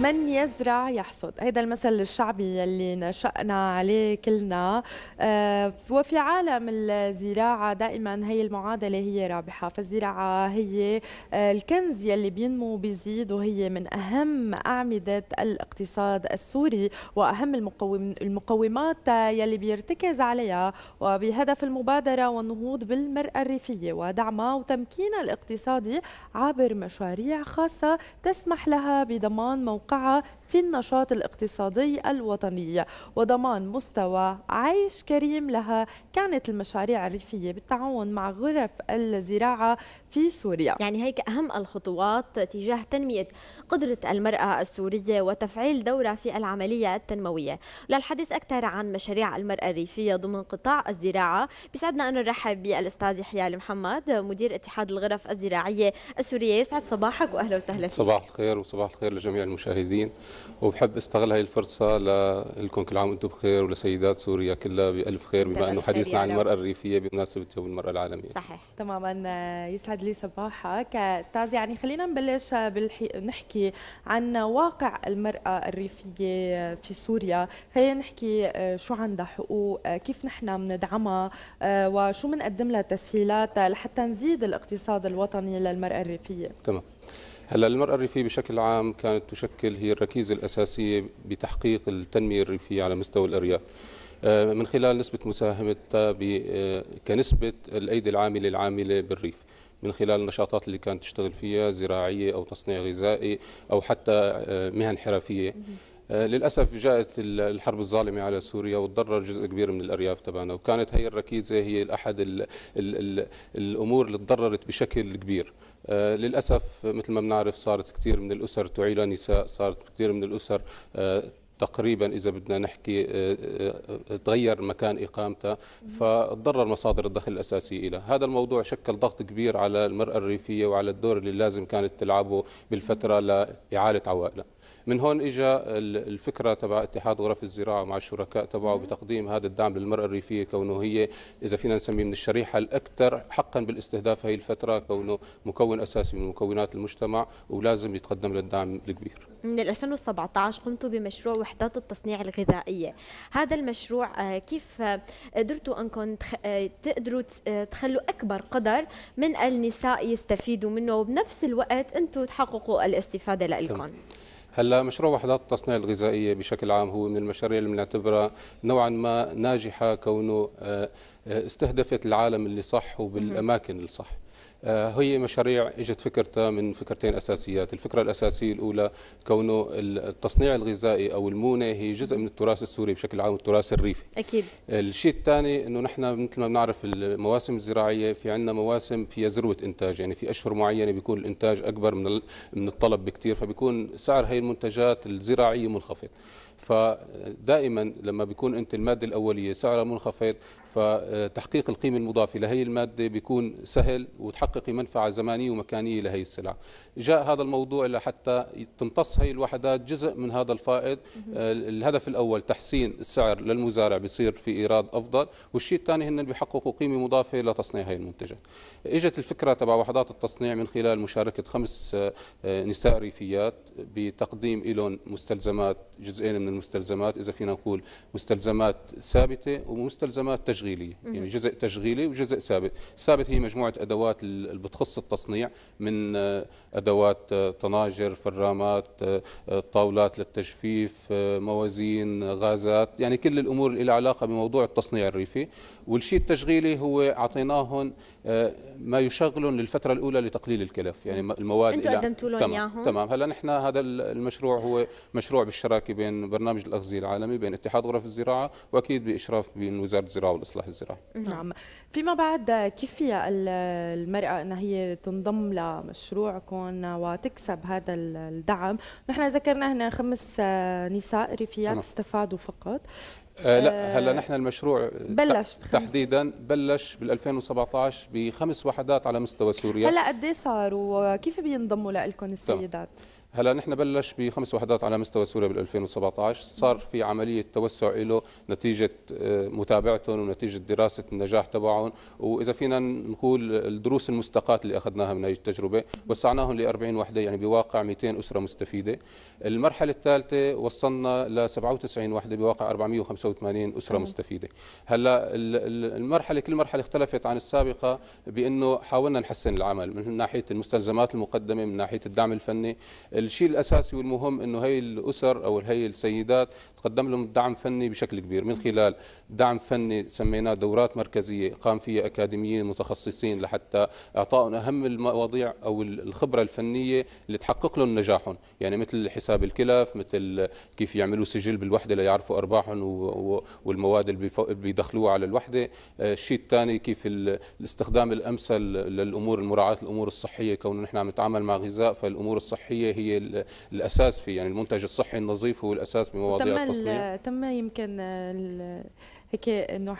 من يزرع يحصد هذا المثل الشعبي اللي نشأنا عليه كلنا آه، وفي عالم الزراعة دائما هي المعادلة هي رابحة فالزراعة هي آه، الكنز يلي بينمو بيزيد وهي من أهم أعمدة الاقتصاد السوري وأهم المقوم المقومات يلي بيرتكز عليها وبهدف المبادرة والنهوض بالمرأة الريفية ودعمها وتمكينها الاقتصادي عبر مشاريع خاصة تسمح لها بضمان موقع القاعة في النشاط الاقتصادي الوطني وضمان مستوى عيش كريم لها كانت المشاريع الريفية بالتعاون مع غرف الزراعة في سوريا يعني هيك أهم الخطوات تجاه تنمية قدرة المرأة السورية وتفعيل دورها في العملية التنموية للحديث أكثر عن مشاريع المرأة الريفية ضمن قطاع الزراعة بيسعدنا أن نرحب بالأستاذ يحيى المحمد مدير اتحاد الغرف الزراعية السورية يسعد صباحك وأهلا وسهلا فيك صباح الخير وصباح الخير لجميع المشاهدين وبحب استغل هاي الفرصه لكم كل عام وانتم بخير ولسيدات سوريا كلها بالف خير بما انه حديثنا عن المراه الريفيه بمناسبه يوم المراه العالميه صحيح تماما يسعد لي صباحك استاذ يعني خلينا نبلش بالحي... نحكي عن واقع المراه الريفيه في سوريا خلينا نحكي آه، شو عندها حقوق آه، كيف نحن بندعمها آه، وشو بنقدم لها تسهيلات لحتى نزيد الاقتصاد الوطني للمراه الريفيه تمام هلا المرأة الريفية بشكل عام كانت تشكل هي الركيزة الأساسية بتحقيق التنمية الريفية على مستوى الأرياف آه، من خلال نسبة مساهمتها آه، كنسبة الأيدي العاملة العاملة بالريف من خلال النشاطات اللي كانت تشتغل فيها زراعية أو تصنيع غذائي أو حتى آه، مهن حرفية للأسف جاءت الحرب الظالمة على سوريا وتضرر جزء كبير من الأرياف تبعنا وكانت هي الركيزة هي أحد الأمور اللي تضررت بشكل كبير آه، للأسف مثل ما بنعرف صارت كثير من الأسر تعيل نساء صارت كثير من الأسر آه، تقريبا اذا بدنا نحكي آه، تغير مكان اقامتها فتضرر مصادر الدخل الأساسي لها، هذا الموضوع شكل ضغط كبير على المراه الريفيه وعلى الدور اللي لازم كانت تلعبه بالفتره لاعاله عوائلها. من هون اجى الفكره تبع اتحاد غرف الزراعه مع الشركاء تبعه بتقديم هذا الدعم للمراه الريفيه كونه هي اذا فينا نسميه من الشريحه الاكثر حقا بالاستهداف هي الفتره كونه مكون اساسي من مكونات المجتمع ولازم يتقدم للدعم الكبير. من 2017 قمت بمشروع وحدات التصنيع الغذائيه، هذا المشروع آه، كيف آه، قدرتوا انكم آه، تقدروا تخلوا اكبر قدر من النساء يستفيدوا منه وبنفس الوقت انتم تحققوا الاستفاده لكم. هلا مشروع وحدات التصنيع الغذائيه بشكل عام هو من المشاريع اللي بنعتبرها نوعا ما ناجحه كونه آه، آه، استهدفت العالم اللي صح وبالاماكن الصح آه، هي مشاريع اجت فكرتها من فكرتين اساسيات، الفكره الاساسيه الاولى كونه التصنيع الغذائي او المونه هي جزء من التراث السوري بشكل عام والتراث الريفي. اكيد. الشيء الثاني انه نحن مثل ما بنعرف المواسم الزراعيه في عندنا مواسم فيها ذروه انتاج، يعني في اشهر معينه بيكون الانتاج اكبر من من الطلب بكثير فبيكون سعر هي المنتجات الزراعيه منخفض. فدائما لما بيكون انت الماده الاوليه سعرها منخفض فتحقيق القيمه المضافه لهي الماده بيكون سهل وتحققي منفعه زمانيه ومكانيه لهي السلعه جاء هذا الموضوع لحتى تمتص هي الوحدات جزء من هذا الفائض آه، الهدف الاول تحسين السعر للمزارع بيصير في ايراد افضل والشيء الثاني هن بيحققوا قيمه مضافه لتصنيع هي المنتجات اجت الفكره تبع وحدات التصنيع من خلال مشاركه خمس آه، آه، نساء ريفيات بتقديم لهم مستلزمات جزئين من من المستلزمات إذا فينا نقول مستلزمات ثابتة ومستلزمات تشغيلية يعني جزء تشغيلي وجزء ثابت الثابت هي مجموعة أدوات اللي بتخص التصنيع من آه، أدوات آه، طناجر فرامات آه، طاولات للتجفيف موازين غازات يعني كل الأمور اللي لها علاقة بموضوع التصنيع الريفي والشيء التشغيلي هو أعطيناهم ما يشغلهم للفترة الأولى لتقليل الكلف يعني المواد انتم قدمتوا لهم تمام, تمام هلا نحن هذا المشروع هو مشروع بالشراكة بين برنامج الاغذيه العالمي بين اتحاد غرف الزراعه واكيد باشراف بين وزاره الزراعه والاصلاح الزراعي. نعم، فيما بعد كيف فيها المراه انها هي تنضم لمشروعكم وتكسب هذا الدعم؟ نحن ذكرنا هنا خمس آه، نساء ريفيات استفادوا فقط. آه لا آه، هلا نحن المشروع آه، بلش تحديدا بلش بال 2017 بخمس وحدات على مستوى سوريا هلا قد ايه صار وكيف بينضموا لكم السيدات؟ طبعا. هلا نحن بلش بخمس وحدات على مستوى سوريا بال 2017 صار في عمليه توسع له نتيجه آه، متابعتهم ونتيجه دراسه النجاح تبعهم واذا فينا نقول الدروس المستقاة اللي اخذناها من هي التجربه وسعناهم ل 40 وحده يعني بواقع 200 اسره مستفيده المرحله الثالثه وصلنا ل 97 وحده بواقع 485 اسره مستفيده هلا المرحله كل مرحله اختلفت عن السابقه بانه حاولنا نحسن العمل من ناحيه المستلزمات المقدمه من ناحيه الدعم الفني الشيء الاساسي والمهم انه هي الاسر او هي السيدات تقدم لهم دعم فني بشكل كبير من خلال دعم فني سميناه دورات مركزيه قام فيها اكاديميين متخصصين لحتى اعطائهم اهم المواضيع او الخبره الفنيه اللي تحقق لهم نجاحهم يعني مثل حساب الكلف مثل كيف يعملوا سجل بالوحده ليعرفوا ارباحهم والمواد اللي بيدخلوها على الوحده آه، الشيء الثاني كيف الاستخدام الامثل للامور مراعاه الامور الصحيه كون نحن عم نتعامل مع غذاء فالامور الصحيه هي الاساس في يعني المنتج الصحي النظيف هو الاساس بمواضيع التصنيع تم يمكن هيك انه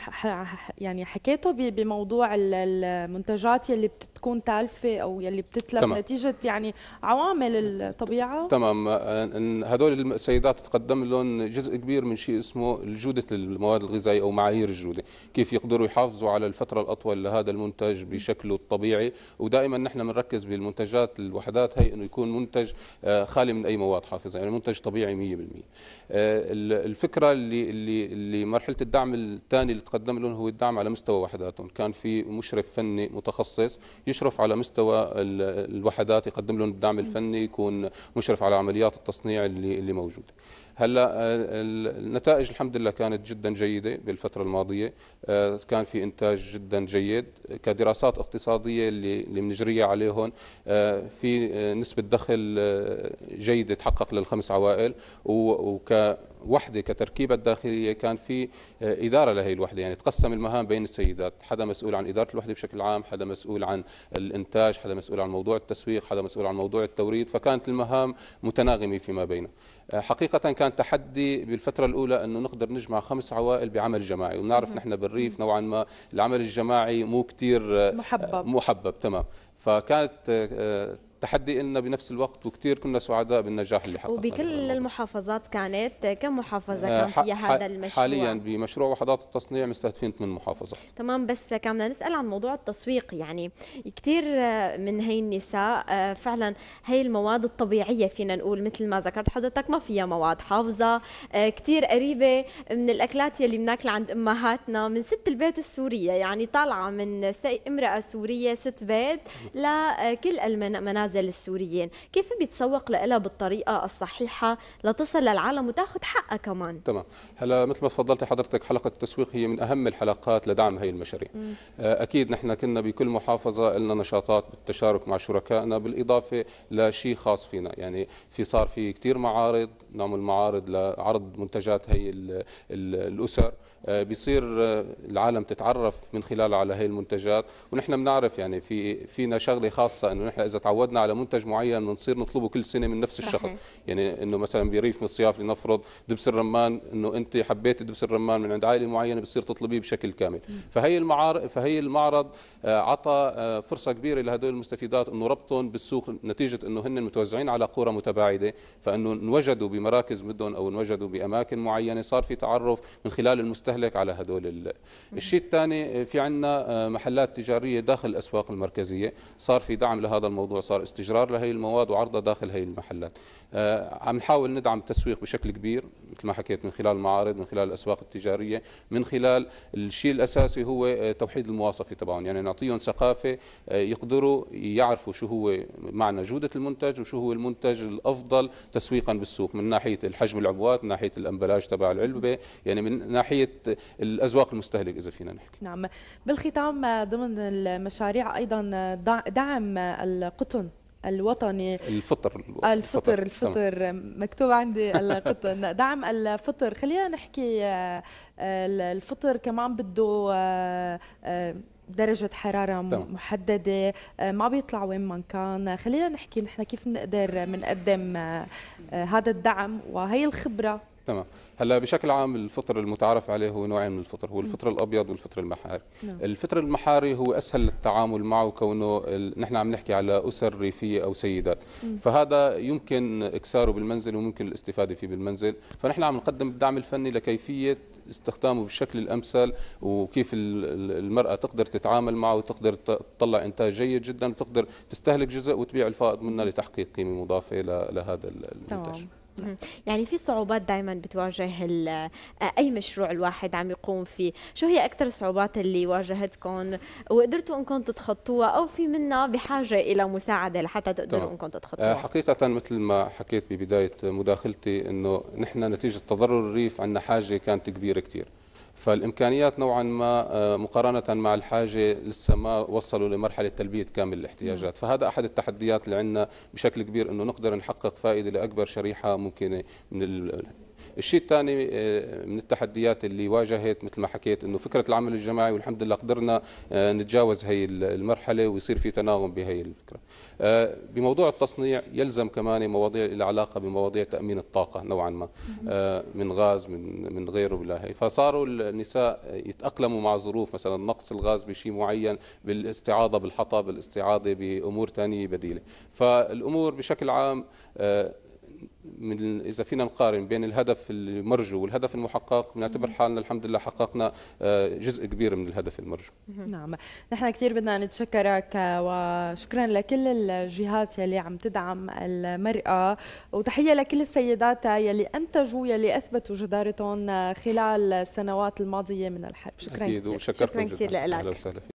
يعني حكيته بموضوع المنتجات يلي بتكون تالفه او يلي بتتلف تمام. نتيجه يعني عوامل الطبيعه تمام آه، هدول السيدات تقدم لهم جزء كبير من شيء اسمه جوده المواد الغذائيه او معايير الجوده كيف يقدروا يحافظوا على الفتره الاطول لهذا المنتج بشكله الطبيعي ودائما نحن بنركز بالمنتجات الوحدات هي انه يكون منتج آه، خالي من اي مواد حافظه يعني منتج طبيعي 100% آه، الفكره اللي اللي اللي مرحله الدعم الثاني اللي تقدم لهم هو الدعم على مستوى وحداتهم كان في مشرف فني متخصص يشرف على مستوى الوحدات يقدم لهم الدعم الفني يكون مشرف على عمليات التصنيع اللي اللي موجوده هلا آه، النتائج الحمد لله كانت جدا جيده بالفتره الماضيه آه، كان في انتاج جدا جيد كدراسات اقتصاديه اللي اللي بنجريها عليهم آه، في نسبه دخل جيده تحقق للخمس عوائل وك وحده كتركيبه داخليه كان في آه، اداره لهي الوحده يعني تقسم المهام بين السيدات حدا مسؤول عن اداره الوحده بشكل عام حدا مسؤول عن الانتاج حدا مسؤول عن موضوع التسويق حدا مسؤول عن موضوع التوريد فكانت المهام متناغمه فيما بينها آه، حقيقة كان تحدي بالفترة الأولى أنه نقدر نجمع خمس عوائل بعمل جماعي وبنعرف نحن بالريف نوعا ما العمل الجماعي مو كتير آه، محبب, محبب تمام فكانت تحدي لنا بنفس الوقت وكثير كنا سعداء بالنجاح اللي حققناه وبكل المحافظات كانت كم محافظه آه، كان فيها هذا المشروع حاليا بمشروع وحدات التصنيع مستهدفين ثمان محافظات تمام بس كان بدنا نسال عن موضوع التسويق يعني كثير من هي النساء آه، فعلا هي المواد الطبيعيه فينا نقول مثل ما ذكرت حضرتك ما فيها مواد حافظه آه، كثير قريبه من الاكلات يلي بناكلها عند امهاتنا من ست البيت السوريه يعني طالعه من امراه سوريه ست بيت لكل المنازل نازل السوريين كيف بيتسوق لها بالطريقة الصحيحة لتصل للعالم وتاخذ حقها كمان تمام هلا مثل ما تفضلت حضرتك حلقة التسويق هي من أهم الحلقات لدعم هي المشاريع مم. آه، أكيد نحن كنا بكل محافظة لنا نشاطات بالتشارك مع شركائنا بالإضافة لشيء خاص فينا يعني في صار في كثير معارض نعمل معارض لعرض منتجات هي الـ الـ الأسر آه، بيصير آه، العالم تتعرف من خلال على هي المنتجات ونحن بنعرف يعني في فينا شغله خاصه انه نحن اذا تعودنا اعترضنا على منتج معين بنصير نطلبه كل سنه من نفس الشخص صحيح. يعني انه مثلا بريف من الصياف لنفرض دبس الرمان انه انت حبيت دبس الرمان من عند عائله معينه بتصير تطلبيه بشكل كامل فهي المعارض فهي المعرض آه، عطى آه، فرصه كبيره لهدول المستفيدات انه ربطهم بالسوق نتيجه انه هن متوزعين على قرى متباعده فانه انوجدوا بمراكز مدن او انوجدوا باماكن معينه صار في تعرف من خلال المستهلك على هدول ال... الشيء الثاني في عندنا آه، محلات تجاريه داخل الاسواق المركزيه صار في دعم لهذا الموضوع صار استجرار لهي المواد وعرضها داخل هي المحلات آه، عم نحاول ندعم التسويق بشكل كبير مثل ما حكيت من خلال المعارض من خلال الاسواق التجاريه من خلال الشيء الاساسي هو آه، توحيد المواصفه تبعهم يعني نعطيهم ثقافه آه، يقدروا يعرفوا شو هو معنى جوده المنتج وشو هو المنتج الافضل تسويقا بالسوق من ناحيه الحجم العبوات من ناحيه الامبلاج تبع العلبه يعني من ناحيه الاذواق المستهلك اذا فينا نحكي نعم بالختام ضمن المشاريع ايضا دعم القطن الوطني الفطر الفطر الفطر, الفطر مكتوب عندي القطن دعم الفطر خلينا نحكي آه، الفطر كمان بده آه، آه، درجة حرارة طبعا. محددة ما بيطلع وين ما كان خلينا نحكي نحن كيف بنقدر بنقدم هذا الدعم وهي الخبرة تمام هلا بشكل عام الفطر المتعارف عليه هو نوعين من الفطر هو الفطر الابيض والفطر المحاري نعم. الفطر المحاري هو اسهل للتعامل معه كونه نحن عم نحكي على اسر ريفيه او سيدات مم. فهذا يمكن اكساره بالمنزل وممكن الاستفاده فيه بالمنزل فنحن عم نقدم الدعم الفني لكيفيه استخدامه بالشكل الامثل وكيف المراه تقدر تتعامل معه وتقدر تطلع انتاج جيد جدا وتقدر تستهلك جزء وتبيع الفائض منه لتحقيق قيمه مضافه لهذا المنتج تمام. يعني في صعوبات دائما بتواجه اي مشروع الواحد عم يقوم فيه شو هي اكثر الصعوبات اللي واجهتكم وقدرتوا انكم تتخطوها او في منا بحاجه الى مساعده لحتى تقدروا انكم تتخطوها حقيقه مثل ما حكيت ببدايه مداخلتي انه نحن نتيجه تضرر الريف عندنا حاجه كانت كبيره كثير فالامكانيات نوعا ما آه، مقارنه مع الحاجه لسه ما وصلوا لمرحله تلبيه كامل الاحتياجات، نعم. فهذا احد التحديات اللي عندنا بشكل كبير انه نقدر نحقق فائده لاكبر شريحه ممكنه من الشيء الثاني آه، من التحديات اللي واجهت مثل ما حكيت انه فكره العمل الجماعي والحمد لله قدرنا آه، نتجاوز هي المرحله ويصير في تناغم بهي الفكره آه، بموضوع التصنيع يلزم كمان مواضيع لها علاقه بمواضيع تامين الطاقه نوعا ما من غاز من من غيره ولا هي فصاروا النساء يتاقلموا مع ظروف مثلا نقص الغاز بشيء معين بالاستعاضه بالحطب الاستعاضه بامور ثانيه بديله فالامور بشكل عام من اذا فينا نقارن بين الهدف المرجو والهدف المحقق بنعتبر حالنا الحمد لله حققنا آه، جزء كبير من الهدف المرجو. نعم، نحن كثير بدنا نتشكرك آه، وشكرا لكل الجهات يلي عم تدعم المرأة وتحية لكل السيدات يلي انتجوا يلي اثبتوا جدارتهم خلال السنوات الماضية من الحرب، شكرا أكيد كثير. وشكرا كثير لك.